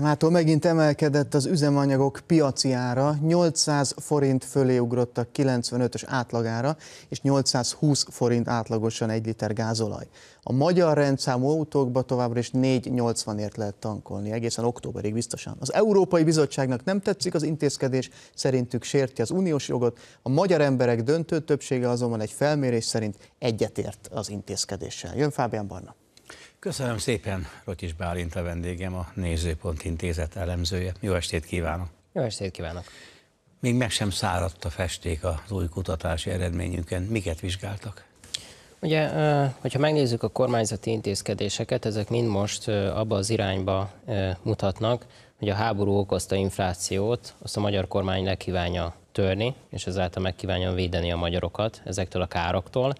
Mától megint emelkedett az üzemanyagok piaci ára, 800 forint fölé ugrott a 95-ös átlagára, és 820 forint átlagosan egy liter gázolaj. A magyar rendszámú autókba továbbra is 4,80-ért lehet tankolni, egészen októberig biztosan. Az Európai Bizottságnak nem tetszik az intézkedés, szerintük sérti az uniós jogot, a magyar emberek döntő többsége azonban egy felmérés szerint egyetért az intézkedéssel. Jön Fábián Barna. Köszönöm szépen, Rotis Bálint a vendégem, a Nézőpont Intézet elemzője. Jó estét kívánok! Jó estét kívánok! Még meg sem száradt a festék az új kutatási eredményünkön. Miket vizsgáltak? Ugye, hogyha megnézzük a kormányzati intézkedéseket, ezek mind most abba az irányba mutatnak, hogy a háború okozta inflációt, azt a magyar kormány lekívánja törni, és ezáltal megkívánja védeni a magyarokat ezektől a károktól.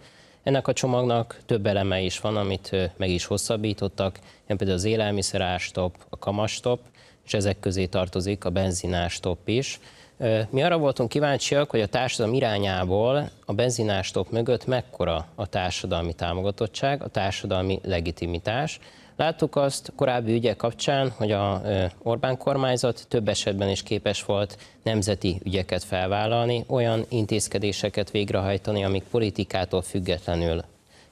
Ennek a csomagnak több eleme is van, amit meg is hosszabbítottak, ilyen például az ástop, a kamastop, és ezek közé tartozik a benzinástop is. Mi arra voltunk kíváncsiak, hogy a társadalom irányából a benzinástop mögött mekkora a társadalmi támogatottság, a társadalmi legitimitás, Láttuk azt korábbi ügyek kapcsán, hogy a Orbán kormányzat több esetben is képes volt nemzeti ügyeket felvállalni, olyan intézkedéseket végrehajtani, amik politikától függetlenül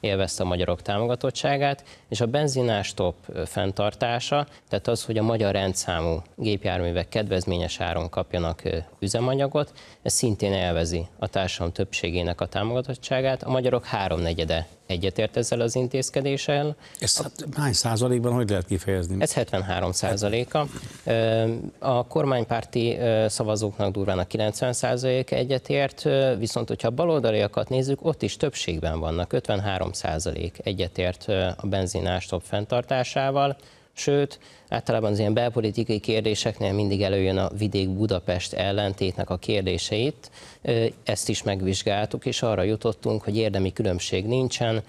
élvezte a magyarok támogatottságát, és a benzinástop fenntartása, tehát az, hogy a magyar rendszámú gépjárművek kedvezményes áron kapjanak üzemanyagot, ez szintén elvezi a társadalom többségének a támogatottságát. A magyarok háromnegyede egyetért ezzel az intézkedéssel. Ez hát hány százalékban, hogy lehet kifejezni? Ez 73 százaléka. A kormánypárti szavazóknak durván a 90 százalék egyetért, viszont hogyha a baloldaliakat nézzük, ott is többségben vannak, 53 százalék egyetért a benzinástop fenntartásával, Sőt, általában az ilyen belpolitikai kérdéseknél mindig előjön a vidék-Budapest ellentétnek a kérdéseit. Ezt is megvizsgáltuk, és arra jutottunk, hogy érdemi különbség nincsen.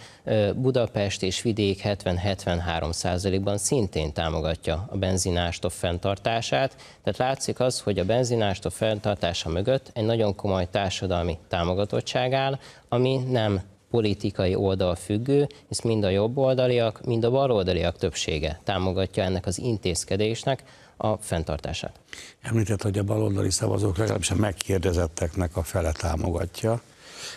Budapest és vidék 70-73 ban szintén támogatja a benzinástof fenntartását. Tehát látszik az, hogy a benzinástof fenntartása mögött egy nagyon komoly társadalmi támogatottság áll, ami nem politikai oldal függő, és mind a jobb oldaliak, mind a baloldaliak többsége támogatja ennek az intézkedésnek a fenntartását. Említett, hogy a baloldali szavazók legalábbis a megkérdezetteknek a fele támogatja.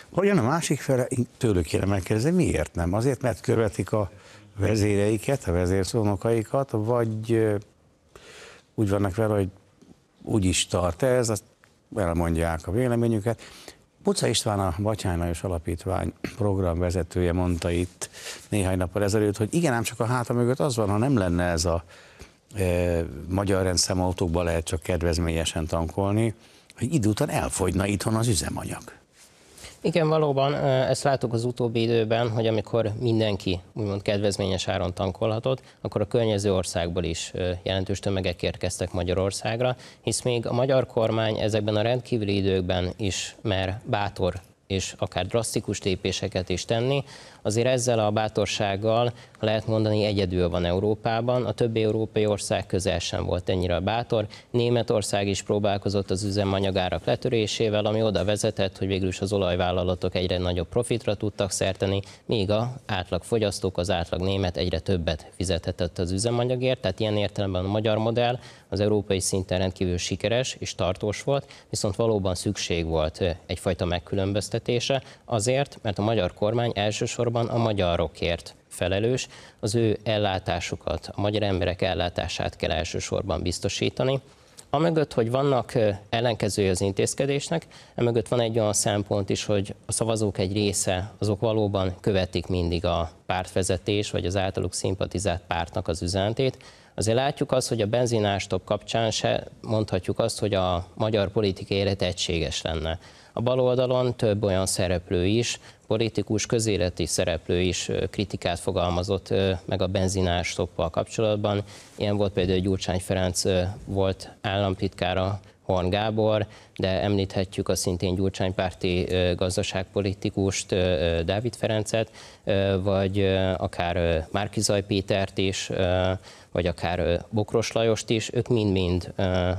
Hogyan a másik fele, tőlük kéne megkérdezni, miért nem? Azért, mert követik a vezéreiket, a vezérszónokaikat, vagy úgy vannak vele, hogy úgy is tart ez, azt elmondják a véleményüket. Puca István, a Batyány Lajos Alapítvány programvezetője mondta itt néhány nappal ezelőtt, hogy igen, ám csak a háta mögött az van, ha nem lenne ez a e, magyar rendszámautókban lehet csak kedvezményesen tankolni, hogy idő után elfogyna itthon az üzemanyag. Igen, valóban ezt láttuk az utóbbi időben, hogy amikor mindenki úgymond kedvezményes áron tankolhatott, akkor a környező országból is jelentős tömegek érkeztek Magyarországra, hisz még a magyar kormány ezekben a rendkívüli időkben is mer bátor és akár drasztikus lépéseket is tenni, azért ezzel a bátorsággal lehet mondani egyedül van Európában, a többi európai ország közel sem volt ennyire bátor. Németország is próbálkozott az üzemanyagárak letörésével, ami oda vezetett, hogy végül is az olajvállalatok egyre nagyobb profitra tudtak szerteni, míg a átlag fogyasztók, az átlag német egyre többet fizethetett az üzemanyagért, tehát ilyen értelemben a magyar modell az európai szinten rendkívül sikeres és tartós volt, viszont valóban szükség volt egyfajta megkülönböztetése, azért, mert a magyar kormány elsősorban elsősorban a magyarokért felelős. Az ő ellátásukat, a magyar emberek ellátását kell elsősorban biztosítani. Amögött, hogy vannak ellenkezői az intézkedésnek, emögött van egy olyan szempont is, hogy a szavazók egy része, azok valóban követik mindig a pártvezetés, vagy az általuk szimpatizált pártnak az üzentét, Azért látjuk azt, hogy a benzinástop kapcsán se mondhatjuk azt, hogy a magyar politikai élet egységes lenne. A baloldalon több olyan szereplő is, politikus, közéleti szereplő is kritikát fogalmazott meg a benzinás kapcsolatban. Ilyen volt például Gyurcsány Ferenc volt államtitkára Horn Gábor, de említhetjük a szintén gyurcsánypárti gazdaságpolitikust, Dávid Ferencet, vagy akár Márkizaj Pétert is, vagy akár Bokros Lajost is, ők mind-mind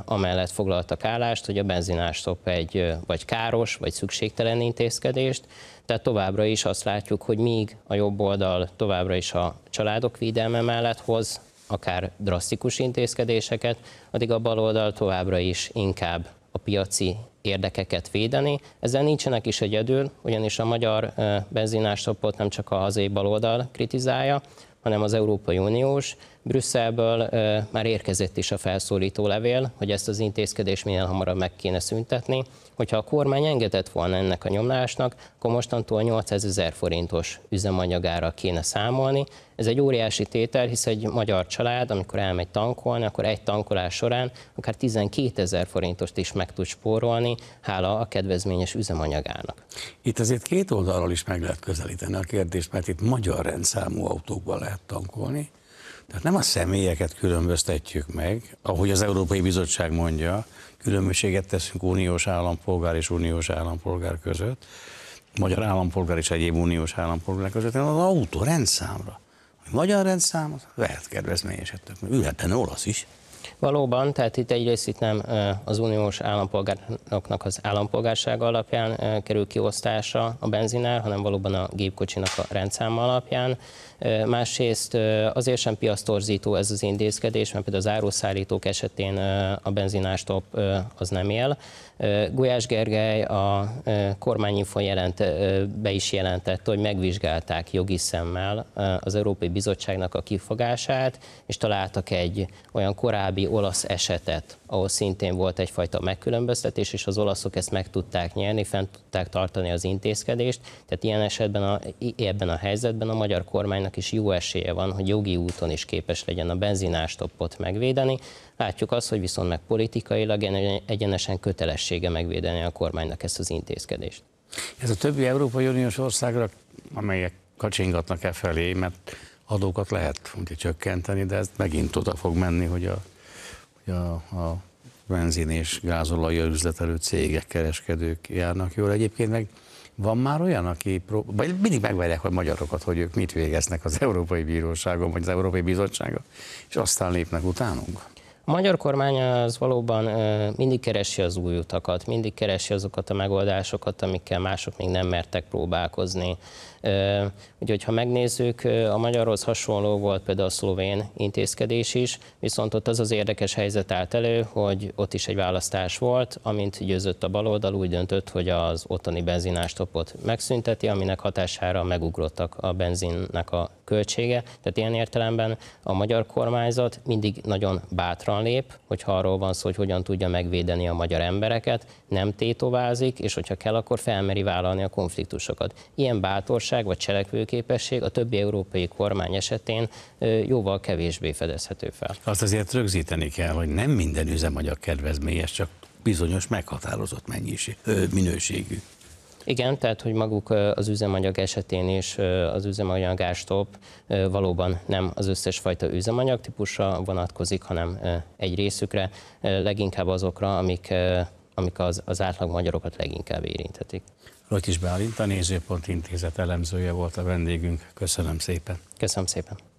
amellett foglaltak állást, hogy a benzinás szop egy vagy káros, vagy szükségtelen intézkedést, tehát továbbra is azt látjuk, hogy míg a jobb oldal továbbra is a családok védelme mellett hoz akár drasztikus intézkedéseket, addig a baloldal továbbra is inkább a piaci érdekeket védeni. Ezzel nincsenek is egyedül, ugyanis a magyar benzinás nem csak a hazai baloldal kritizálja, hanem az Európai Uniós, Brüsszelből már érkezett is a felszólító levél, hogy ezt az intézkedést minél hamarabb meg kéne szüntetni. Hogyha a kormány engedett volna ennek a nyomlásnak, akkor mostantól 800 ezer forintos üzemanyagára kéne számolni. Ez egy óriási tétel, hisz egy magyar család, amikor elmegy tankolni, akkor egy tankolás során akár 12 ezer forintost is meg tud spórolni, hála a kedvezményes üzemanyagának. Itt azért két oldalról is meg lehet közelíteni a kérdést, mert itt magyar rendszámú autókban lehet tankolni, tehát nem a személyeket különböztetjük meg, ahogy az Európai Bizottság mondja, különbséget teszünk uniós állampolgár és uniós állampolgár között, magyar állampolgár és egyéb uniós állampolgár között, hanem az autó rendszámra. magyar rendszám, az lehet kedvezményesettek, hát ülhetne olasz is. Valóban, tehát itt egyrészt itt nem az uniós állampolgároknak az állampolgársága alapján kerül kiosztása a benzinár, hanem valóban a gépkocsinak a rendszáma alapján. Másrészt azért sem piasztorzító ez az intézkedés, mert például az áruszállítók esetén a benzinástop az nem él. Gulyás Gergely a kormányinfon jelent, be is jelentette, hogy megvizsgálták jogi szemmel az Európai Bizottságnak a kifogását, és találtak egy olyan korábbi korábbi olasz esetet, ahol szintén volt egyfajta megkülönböztetés, és az olaszok ezt meg tudták nyerni, fent tudták tartani az intézkedést. Tehát ilyen esetben, a, ebben a helyzetben a magyar kormánynak is jó esélye van, hogy jogi úton is képes legyen a benzinástoppot megvédeni. Látjuk azt, hogy viszont meg politikailag egyenesen kötelessége megvédeni a kormánynak ezt az intézkedést. Ez a többi Európai Uniós országra, amelyek kacsingatnak e felé, mert adókat lehet ugye csökkenteni, de ez megint oda fog menni, hogy a a, a benzin és gázolaj üzletelő cégek, kereskedők járnak jól. Egyébként meg van már olyan, aki prób- mindig megvárják a magyarokat, hogy ők mit végeznek az Európai Bíróságon, vagy az Európai Bizottságon, és aztán lépnek utánunk. A magyar kormány az valóban mindig keresi az új utakat, mindig keresi azokat a megoldásokat, amikkel mások még nem mertek próbálkozni. Úgyhogy ha megnézzük, a magyarhoz hasonló volt például a szlovén intézkedés is, viszont ott az az érdekes helyzet állt elő, hogy ott is egy választás volt, amint győzött a baloldal, úgy döntött, hogy az ottani benzinástopot megszünteti, aminek hatására megugrottak a benzinnek a költsége. Tehát ilyen értelemben a magyar kormányzat mindig nagyon bátran lép, hogyha arról van szó, hogy hogyan tudja megvédeni a magyar embereket, nem tétovázik, és hogyha kell, akkor felmeri vállalni a konfliktusokat. Ilyen bátor hajlandóság vagy cselekvőképesség a többi európai kormány esetén jóval kevésbé fedezhető fel. Azt azért rögzíteni kell, hogy nem minden üzemanyag kedvezményes, csak bizonyos meghatározott mennyiség, minőségű. Igen, tehát hogy maguk az üzemanyag esetén is az üzemanyag ástop valóban nem az összes fajta üzemanyag típusra vonatkozik, hanem egy részükre, leginkább azokra, amik, amik az, az átlag magyarokat leginkább érintetik. Rotis Bálint, a Nézőpont Intézet elemzője volt a vendégünk. Köszönöm szépen. Köszönöm szépen.